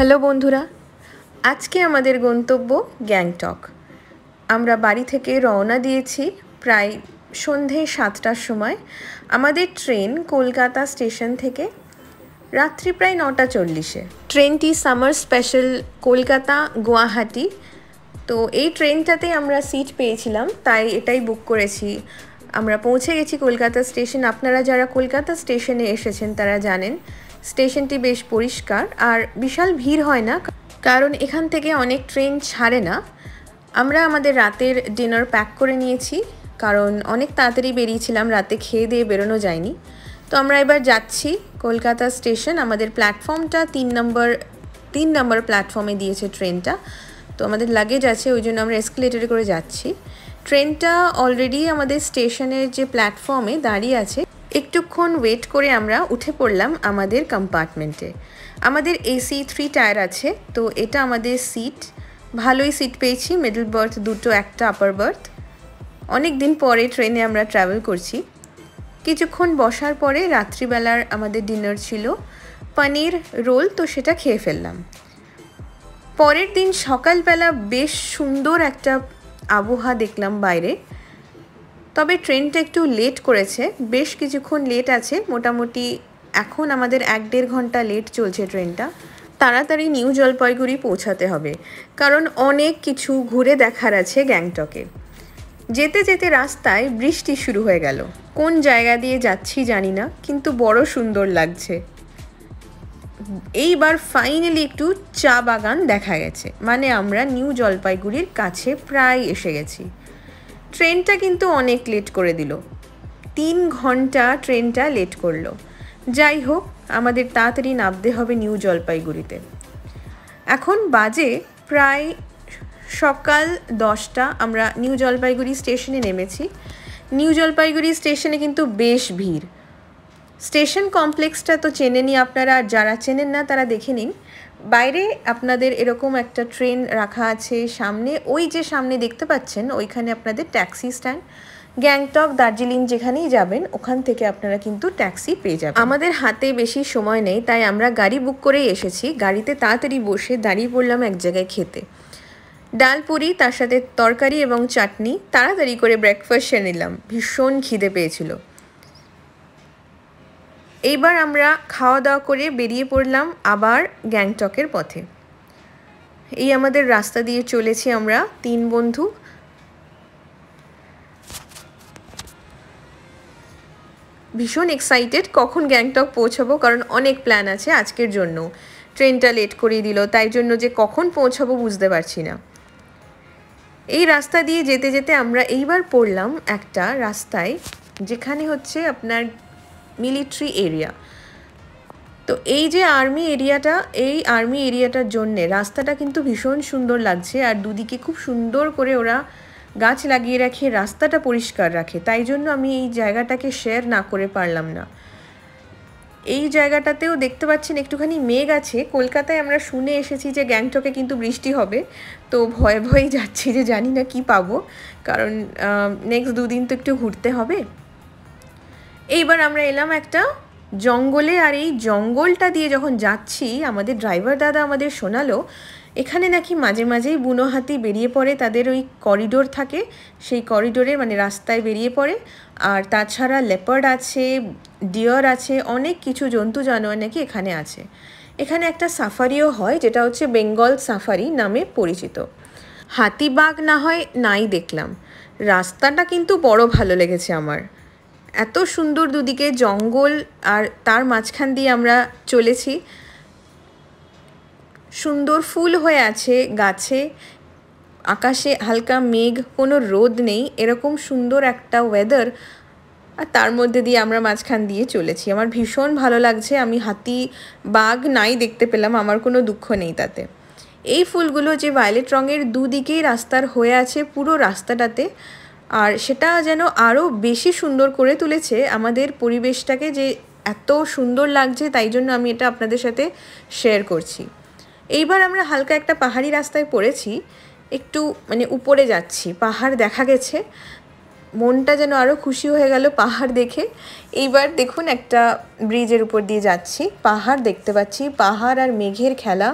hello বন্ধুরা আজকে আমাদের গন্তব্য গ্যাংটক আমরা বাড়ি থেকে রওনা দিয়েছি প্রায় সন্ধে সাতটার সময় আমাদের ট্রেন কলকাতা স্টেশন থেকে রাত্রি প্রায় নটা চল্লিশে ট্রেনটি সামার স্পেশাল কলকাতা গুয়াহাটি তো এই ট্রেনটাতে আমরা সিট পেয়েছিলাম তাই এটাই বুক করেছি আমরা পৌঁছে গেছি কলকাতা স্টেশন আপনারা যারা কলকাতা স্টেশনে এসেছেন তারা জানেন স্টেশনটি বেশ পরিষ্কার আর বিশাল ভিড় হয় না কারণ এখান থেকে অনেক ট্রেন ছাড়ে না আমরা আমাদের রাতের ডিনার প্যাক করে নিয়েছি কারণ অনেক তাড়াতাড়ি বেরিয়েছিলাম রাতে খেয়ে দিয়ে বেরোনো যায়নি তো আমরা এবার যাচ্ছি কলকাতা স্টেশন আমাদের প্ল্যাটফর্মটা তিন নম্বর তিন নম্বর প্ল্যাটফর্মে দিয়েছে ট্রেনটা তো আমাদের লাগেজ আছে ওই জন্য আমরা এসকুলেটারে করে যাচ্ছি ট্রেনটা অলরেডি আমাদের স্টেশনের যে প্ল্যাটফর্মে দাঁড়িয়ে আছে একটুক্ষণ ওয়েট করে আমরা উঠে পড়লাম আমাদের কম্পার্টমেন্টে আমাদের এসি থ্রি টায়ার আছে তো এটা আমাদের সিট ভালোই সিট পেয়েছি মিডল বার্থ দুটো একটা আপার বার্থ অনেক দিন পরে ট্রেনে আমরা ট্রাভেল করছি কিছুক্ষণ বসার পরে রাত্রিবেলার আমাদের ডিনার ছিল পনির রোল তো সেটা খেয়ে ফেললাম পরের দিন সকালবেলা বেশ সুন্দর একটা আবহাওয়া দেখলাম বাইরে তবে ট্রেনটা একটু লেট করেছে বেশ কিছুক্ষণ লেট আছে মোটামুটি এখন আমাদের এক দেড় ঘন্টা লেট চলছে ট্রেনটা তাড়াতাড়ি নিউ জলপাইগুড়ি পৌঁছাতে হবে কারণ অনেক কিছু ঘুরে দেখার আছে গ্যাংটকে যেতে যেতে রাস্তায় বৃষ্টি শুরু হয়ে গেল কোন জায়গা দিয়ে যাচ্ছি জানি না কিন্তু বড় সুন্দর লাগছে এইবার ফাইনালি একটু চা বাগান দেখা গেছে মানে আমরা নিউ জলপাইগুড়ির কাছে প্রায় এসে গেছি ট্রেনটা কিন্তু অনেক লেট করে দিল তিন ঘন্টা ট্রেনটা লেট করলো যাই হোক আমাদের তাড়াতাড়ি নামতে হবে নিউ জলপাইগুড়িতে এখন বাজে প্রায় সকাল দশটা আমরা নিউ জলপাইগুড়ি স্টেশনে নেমেছি নিউ জলপাইগুড়ি স্টেশনে কিন্তু বেশ ভিড় স্টেশন কমপ্লেক্সটা তো চেনেনি আপনারা আর যারা চেনেন না তারা দেখে নিন বাইরে আপনাদের এরকম একটা ট্রেন রাখা আছে সামনে ওই যে সামনে দেখতে পাচ্ছেন ওইখানে আপনাদের ট্যাক্সি স্ট্যান্ড গ্যাংটক দার্জিলিং যেখানেই যাবেন ওখান থেকে আপনারা কিন্তু ট্যাক্সি পেয়ে যাবেন আমাদের হাতে বেশি সময় নেই তাই আমরা গাড়ি বুক করেই এসেছি গাড়িতে তাড়াতাড়ি বসে দাঁড়িয়ে পড়লাম এক জায়গায় খেতে ডাল পুরি তার সাথে তরকারি এবং চাটনি তাড়াতাড়ি করে ব্রেকফাস্ট সেরে নিলাম ভীষণ খিদে পেয়েছিল এইবার আমরা খাওয়া দাওয়া করে বেরিয়ে পড়লাম আবার গ্যাংটকের পথে এই আমাদের রাস্তা দিয়ে চলেছি আমরা তিন বন্ধু ভীষণ এক্সাইটেড কখন গ্যাংটক পৌঁছাবো কারণ অনেক প্ল্যান আছে আজকের জন্য ট্রেনটা লেট করিয়ে দিল তাই জন্য যে কখন পৌঁছাবো বুঝতে পারছি না এই রাস্তা দিয়ে যেতে যেতে আমরা এইবার পড়লাম একটা রাস্তায় যেখানে হচ্ছে আপনার মিলিটারি এরিয়া তো এই যে আর্মি এরিয়াটা এই আর্মি এরিয়াটার জন্যে রাস্তাটা কিন্তু ভীষণ সুন্দর লাগছে আর দুদিকে খুব সুন্দর করে ওরা গাছ লাগিয়ে রাখে রাস্তাটা পরিষ্কার রাখে তাই জন্য আমি এই জায়গাটাকে শেয়ার না করে পারলাম না এই জায়গাটাতেও দেখতে পাচ্ছেন একটুখানি মেঘ আছে কলকাতায় আমরা শুনে এসেছি যে গ্যাংটকে কিন্তু বৃষ্টি হবে তো ভয়ে ভয়ে যাচ্ছি যে জানি না কি পাবো কারণ নেক্সট দুদিন তো একটু ঘুরতে হবে এইবার আমরা এলাম একটা জঙ্গলে আর এই জঙ্গলটা দিয়ে যখন যাচ্ছি আমাদের ড্রাইভার দাদা আমাদের শোনালো এখানে নাকি মাঝে মাঝেই বুনো হাতি বেরিয়ে পড়ে তাদের ওই করিডোর থাকে সেই করিডোরে মানে রাস্তায় বেরিয়ে পড়ে আর তাছাড়া লেপার্ড আছে ডিয়ার আছে অনেক কিছু জন্তু জানোয়ার নাকি এখানে আছে এখানে একটা সাফারিও হয় যেটা হচ্ছে বেঙ্গল সাফারি নামে পরিচিত বাঘ না হয় নাই দেখলাম রাস্তাটা কিন্তু বড় ভালো লেগেছে আমার এত সুন্দর দুদিকে জঙ্গল আর তার মাঝখান দিয়ে আমরা চলেছি সুন্দর ফুল হয়ে আছে গাছে আকাশে হালকা মেঘ কোনো রোদ নেই এরকম সুন্দর একটা ওয়েদার আর তার মধ্যে দিয়ে আমরা মাঝখান দিয়ে চলেছি আমার ভীষণ ভালো লাগছে আমি হাতি বাঘ নাই দেখতে পেলাম আমার কোনো দুঃখ নেই তাতে এই ফুলগুলো যে ভায়োলেট রঙের দুদিকেই রাস্তার হয়ে আছে পুরো রাস্তাটাতে আর সেটা যেন আরও বেশি সুন্দর করে তুলেছে আমাদের পরিবেশটাকে যে এত সুন্দর লাগছে তাই জন্য আমি এটা আপনাদের সাথে শেয়ার করছি এইবার আমরা হালকা একটা পাহাড়ি রাস্তায় পড়েছি একটু মানে উপরে যাচ্ছি পাহাড় দেখা গেছে মনটা যেন আরও খুশি হয়ে গেল পাহাড় দেখে এইবার দেখুন একটা ব্রিজের উপর দিয়ে যাচ্ছি পাহাড় দেখতে পাচ্ছি পাহাড় আর মেঘের খেলা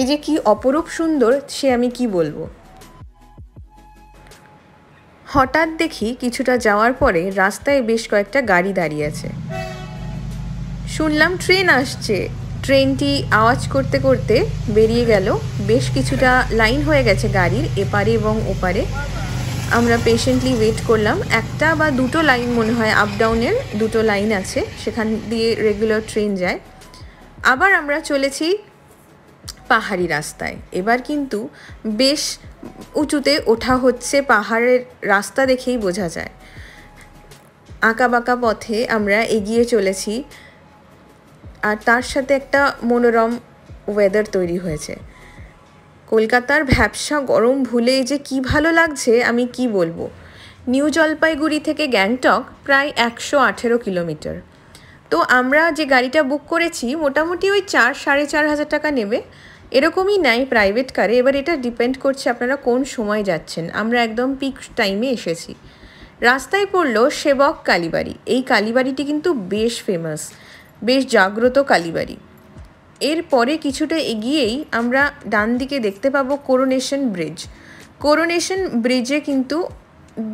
এই যে কি অপরূপ সুন্দর সে আমি কি বলবো হঠাৎ দেখি কিছুটা যাওয়ার পরে রাস্তায় বেশ কয়েকটা গাড়ি দাঁড়িয়ে আছে শুনলাম ট্রেন আসছে ট্রেনটি আওয়াজ করতে করতে বেরিয়ে গেল বেশ কিছুটা লাইন হয়ে গেছে গাড়ির এপারে এবং ওপারে আমরা পেশেন্টলি ওয়েট করলাম একটা বা দুটো লাইন মনে হয় আপ ডাউনের দুটো লাইন আছে সেখান দিয়ে রেগুলার ট্রেন যায় আবার আমরা চলেছি পাহাড়ি রাস্তায় এবার কিন্তু বেশ উঁচুতে ওঠা হচ্ছে পাহাড়ের রাস্তা দেখেই বোঝা যায় আঁকা বাঁকা পথে আমরা এগিয়ে চলেছি আর তার সাথে একটা মনোরম ওয়েদার তৈরি হয়েছে কলকাতার ভ্যাবসা গরম ভুলে যে কি ভালো লাগছে আমি কি বলবো নিউ জলপাইগুড়ি থেকে গ্যাংটক প্রায় একশো আঠেরো কিলোমিটার তো আমরা যে গাড়িটা বুক করেছি মোটামুটি ওই চার সাড়ে চার হাজার টাকা নেবে এরকমই নেয় প্রাইভেট কারে এবার এটা ডিপেন্ড করছে আপনারা কোন সময় যাচ্ছেন আমরা একদম পিক টাইমে এসেছি রাস্তায় পড়লো সেবক কালীবাড়ি এই কালীবাড়িটি কিন্তু বেশ ফেমাস বেশ জাগ্রত কালীবাড়ি এরপরে কিছুটা এগিয়েই আমরা ডান দিকে দেখতে পাবো করোনেশন ব্রিজ করোনেশন ব্রিজে কিন্তু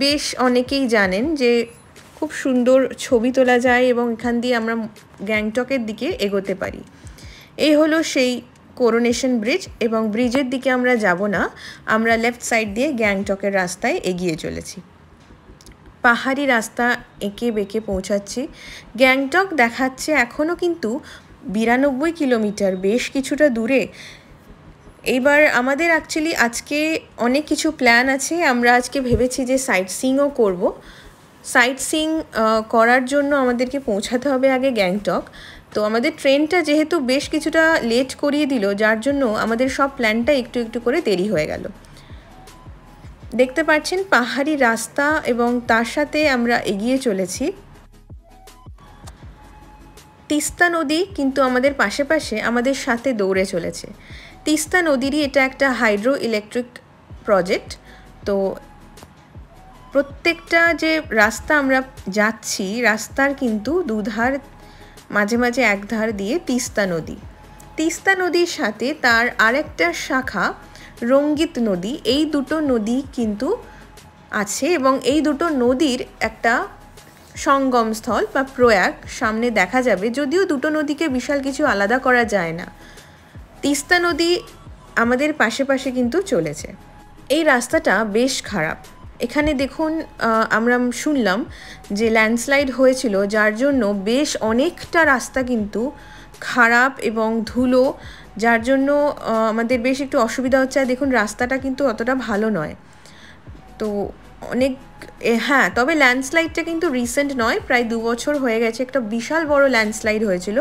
বেশ অনেকেই জানেন যে খুব সুন্দর ছবি তোলা যায় এবং এখান দিয়ে আমরা গ্যাংটকের দিকে এগোতে পারি এই হলো সেই করোনেশন ব্রিজ এবং ব্রিজের দিকে আমরা যাব না আমরা লেফট সাইড দিয়ে গ্যাংটকের রাস্তায় এগিয়ে চলেছি পাহাড়ি রাস্তা এঁকে বেঁকে পৌঁছাচ্ছি গ্যাংটক দেখাচ্ছে এখনও কিন্তু বিরানব্বই কিলোমিটার বেশ কিছুটা দূরে এইবার আমাদের অ্যাকচুয়ালি আজকে অনেক কিছু প্ল্যান আছে আমরা আজকে ভেবেছি যে সাইট সিংও করব সাইট সিং করার জন্য আমাদেরকে পৌঁছাতে হবে আগে গ্যাংটক তো আমাদের ট্রেনটা যেহেতু বেশ কিছুটা লেট করিয়ে দিল যার জন্য আমাদের সব প্ল্যানটা একটু একটু করে দেরি হয়ে গেল দেখতে পাচ্ছেন পাহাড়ি রাস্তা এবং তার সাথে আমরা এগিয়ে চলেছি তিস্তা নদী কিন্তু আমাদের পাশে পাশে আমাদের সাথে দৌড়ে চলেছে তিস্তা নদীরই এটা একটা হাইড্রো ইলেকট্রিক প্রজেক্ট তো প্রত্যেকটা যে রাস্তা আমরা যাচ্ছি রাস্তার কিন্তু দুধার মাঝে মাঝে একধার দিয়ে তিস্তা নদী তিস্তা নদীর সাথে তার আরেকটা শাখা রঙ্গিত নদী এই দুটো নদী কিন্তু আছে এবং এই দুটো নদীর একটা সঙ্গমস্থল বা প্রয়াগ সামনে দেখা যাবে যদিও দুটো নদীকে বিশাল কিছু আলাদা করা যায় না তিস্তা নদী আমাদের পাশে পাশে কিন্তু চলেছে এই রাস্তাটা বেশ খারাপ এখানে দেখুন আমরা শুনলাম যে ল্যান্ডস্লাইড হয়েছিল যার জন্য বেশ অনেকটা রাস্তা কিন্তু খারাপ এবং ধুলো যার জন্য আমাদের বেশ একটু অসুবিধা হচ্ছে আর দেখুন রাস্তাটা কিন্তু অতটা ভালো নয় তো অনেক হ্যাঁ তবে ল্যান্ডস্লাইডটা কিন্তু রিসেন্ট নয় প্রায় দু বছর হয়ে গেছে একটা বিশাল বড় ল্যান্ডস্লাইড হয়েছিল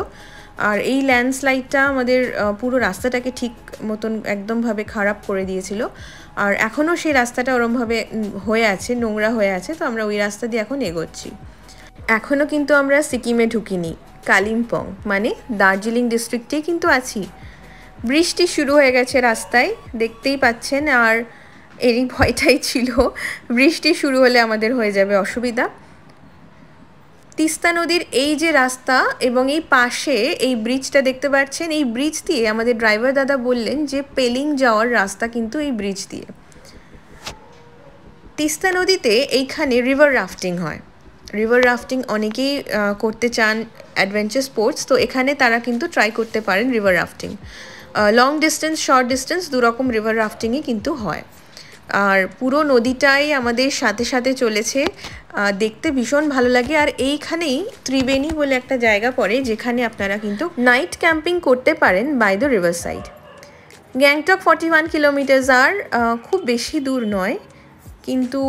আর এই ল্যান্ডস্লাইডটা আমাদের পুরো রাস্তাটাকে ঠিক মতন একদমভাবে খারাপ করে দিয়েছিল আর এখনও সেই রাস্তাটা ওরমভাবে হয়ে আছে নোংরা হয়ে আছে তো আমরা ওই রাস্তা দিয়ে এখন এগোচ্ছি এখনও কিন্তু আমরা সিকিমে ঢুকিনি কালিম্পং মানে দার্জিলিং ডিস্ট্রিক্টেই কিন্তু আছি বৃষ্টি শুরু হয়ে গেছে রাস্তায় দেখতেই পাচ্ছেন আর এরই ভয়টাই ছিল বৃষ্টি শুরু হলে আমাদের হয়ে যাবে অসুবিধা তিস্তা নদীর এই যে রাস্তা এবং এই পাশে এই ব্রিজটা দেখতে পাচ্ছেন এই ব্রিজ দিয়ে আমাদের ড্রাইভার দাদা বললেন যে পেলিং যাওয়ার রাস্তা কিন্তু এই ব্রিজ দিয়ে তিস্তা নদীতে এইখানে রিভার রাফটিং হয় রিভার রাফটিং অনেকেই করতে চান অ্যাডভেঞ্চার স্পোর্টস তো এখানে তারা কিন্তু ট্রাই করতে পারেন river rafting long distance short distance দুরকম রিভার রাফটিংই কিন্তু হয় আর পুরো নদীটাই আমাদের সাথে সাথে চলেছে দেখতে ভীষণ ভালো লাগে আর এইখানেই ত্রিবেণী বলে একটা জায়গা পড়ে যেখানে আপনারা কিন্তু নাইট ক্যাম্পিং করতে পারেন by the river side Gangtok forty one kilometres আর খুব বেশি দূর নয় কিন্তু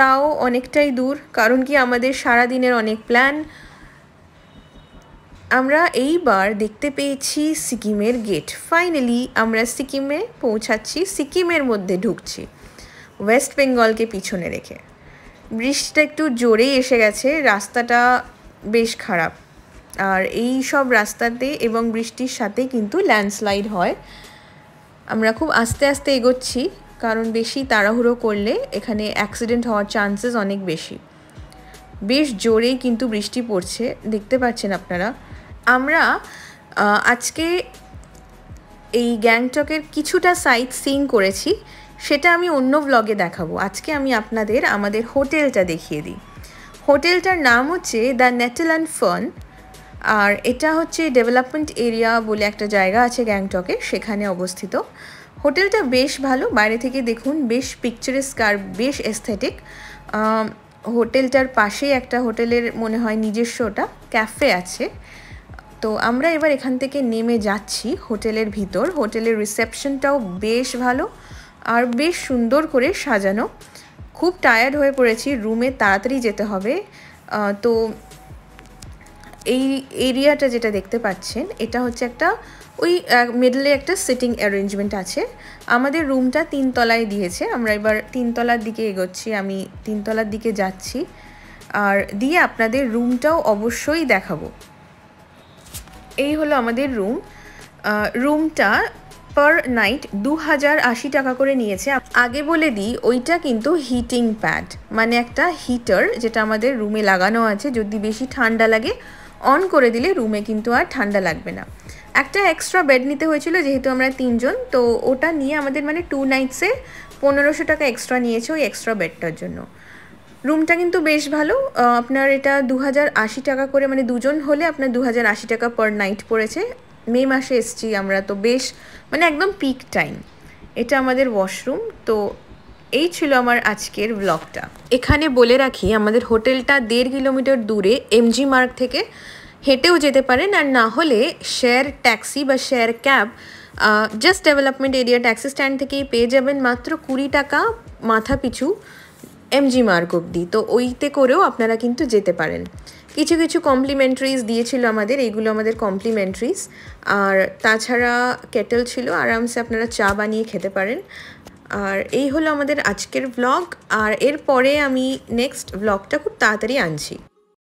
তাও অনেকটাই দূর কারণ কি আমাদের সারা দিনের অনেক প্ল্যান আমরা এইবার দেখতে পেয়েছি সিকিমের গেট ফাইনালি আমরা সিকিমে পৌঁছাচ্ছি সিকিমের মধ্যে ঢুকছি ওয়েস্ট বেঙ্গলকে পিছনে রেখে বৃষ্টিটা একটু জোরেই এসে গেছে রাস্তাটা বেশ খারাপ আর এই সব রাস্তাতে এবং বৃষ্টির সাথে কিন্তু ল্যান্ডস্লাইড হয় আমরা খুব আস্তে আস্তে এগোচ্ছি কারণ বেশি তাড়াহুড়ো করলে এখানে অ্যাক্সিডেন্ট হওয়ার চান্সেস অনেক বেশি বেশ জোরেই কিন্তু বৃষ্টি পড়ছে দেখতে পাচ্ছেন আপনারা আমরা আজকে এই গ্যাংটকের কিছুটা সাইট সিং করেছি সেটা আমি অন্য ব্লগে দেখাবো আজকে আমি আপনাদের আমাদের হোটেলটা দেখিয়ে দিই হোটেলটার নাম হচ্ছে দ্য নেটেল অ্যান্ড ফান আর এটা হচ্ছে ডেভেলপমেন্ট এরিয়া বলে একটা জায়গা আছে গ্যাংটকে সেখানে অবস্থিত হোটেলটা বেশ ভালো বাইরে থেকে দেখুন বেশ পিকচারেস্ক আর বেশ এস্থেটিক হোটেলটার পাশেই একটা হোটেলের মনে হয় নিজস্ব ওটা ক্যাফে আছে তো আমরা এবার এখান থেকে নেমে যাচ্ছি হোটেলের ভিতর হোটেলের রিসেপশনটাও বেশ ভালো আর বেশ সুন্দর করে সাজানো খুব টায়ার্ড হয়ে পড়েছি রুমে তাড়াতাড়ি যেতে হবে তো এই এরিয়াটা যেটা দেখতে পাচ্ছেন এটা হচ্ছে একটা ওই মিডলে একটা সিটিং অ্যারেঞ্জমেন্ট আছে আমাদের রুমটা তিনতলায় দিয়েছে আমরা এবার তিনতলার দিকে এগোচ্ছি আমি তিনতলার দিকে যাচ্ছি আর দিয়ে আপনাদের রুমটাও অবশ্যই দেখাবো এই হলো আমাদের রুম রুমটা পার নাইট দু হাজার আশি টাকা করে নিয়েছে আগে বলে দিই ওইটা কিন্তু হিটিং প্যাড মানে একটা হিটার যেটা আমাদের রুমে লাগানো আছে যদি বেশি ঠান্ডা লাগে অন করে দিলে রুমে কিন্তু আর ঠান্ডা লাগবে না একটা এক্সট্রা বেড নিতে হয়েছিল যেহেতু আমরা তিনজন তো ওটা নিয়ে আমাদের মানে টু নাইটসে পনেরোশো টাকা এক্সট্রা নিয়েছে ওই এক্সট্রা বেডটার জন্য রুমটা কিন্তু বেশ ভালো আপনার এটা দু টাকা করে মানে দুজন হলে আপনার দু টাকা পার নাইট পড়েছে মে মাসে এসছি আমরা তো বেশ মানে একদম পিক টাইম এটা আমাদের ওয়াশরুম তো এই ছিল আমার আজকের ব্লগটা এখানে বলে রাখি আমাদের হোটেলটা দেড় কিলোমিটার দূরে এমজি মার্ক থেকে হেঁটেও যেতে পারেন আর না হলে শেয়ার ট্যাক্সি বা share cab just development area taxi stand থেকেই পেয়ে যাবেন মাত্র কুড়ি টাকা মাথা পিছু এমজি মার্ক অব্দি তো ওইতে করেও আপনারা কিন্তু যেতে পারেন কিছু কিছু কমপ্লিমেন্টারিজ দিয়েছিল আমাদের এইগুলো আমাদের কমপ্লিমেন্টারিজ আর তাছাড়া কেটেল ছিল আরামসে আপনারা চা বানিয়ে খেতে পারেন আর এই হলো আমাদের আজকের ব্লগ আর এরপরে আমি নেক্সট ব্লগটা খুব তাড়াতাড়ি আনছি